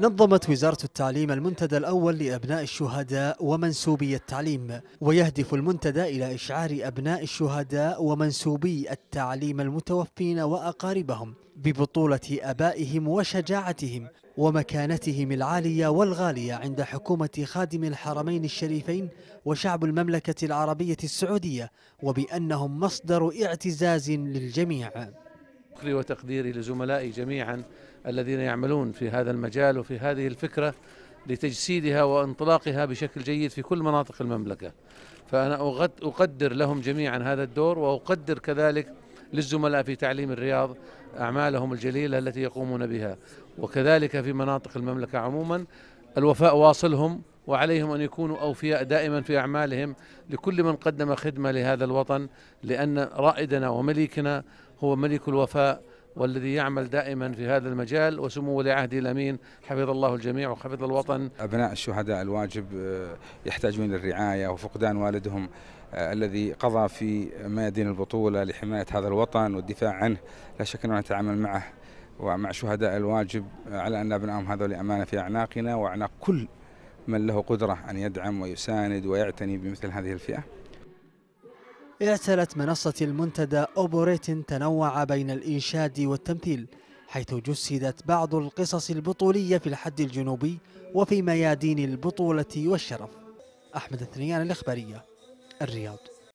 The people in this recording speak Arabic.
نظمت وزارة التعليم المنتدى الأول لأبناء الشهداء ومنسوبي التعليم ويهدف المنتدى إلى إشعار أبناء الشهداء ومنسوبي التعليم المتوفين وأقاربهم ببطولة أبائهم وشجاعتهم ومكانتهم العالية والغالية عند حكومة خادم الحرمين الشريفين وشعب المملكة العربية السعودية وبأنهم مصدر اعتزاز للجميع شكري وتقديري لزملائي جميعا الذين يعملون في هذا المجال وفي هذه الفكرة لتجسيدها وانطلاقها بشكل جيد في كل مناطق المملكة فأنا أقدر لهم جميعا هذا الدور وأقدر كذلك للزملاء في تعليم الرياض أعمالهم الجليلة التي يقومون بها وكذلك في مناطق المملكة عموما الوفاء واصلهم وعليهم أن يكونوا أوفياء دائما في أعمالهم لكل من قدم خدمة لهذا الوطن لأن رائدنا ومليكنا هو ملك الوفاء والذي يعمل دائما في هذا المجال وسمو ولي عهده الامين حفظ الله الجميع وحفظ الوطن. ابناء الشهداء الواجب آه، يحتاجون للرعايه وفقدان والدهم آه، الذي قضى في ميادين البطوله لحمايه هذا الوطن والدفاع عنه لا شك اننا نتعامل معه ومع شهداء الواجب آه، على ان ابنائهم هذول امانه في اعناقنا واعناق كل من له قدرة أن يدعم ويساند ويعتني بمثل هذه الفئة اعتلت منصة المنتدى أوبوريت تنوع بين الإنشاد والتمثيل حيث جسدت بعض القصص البطولية في الحد الجنوبي وفي ميادين البطولة والشرف أحمد الثنيان الإخبارية الرياض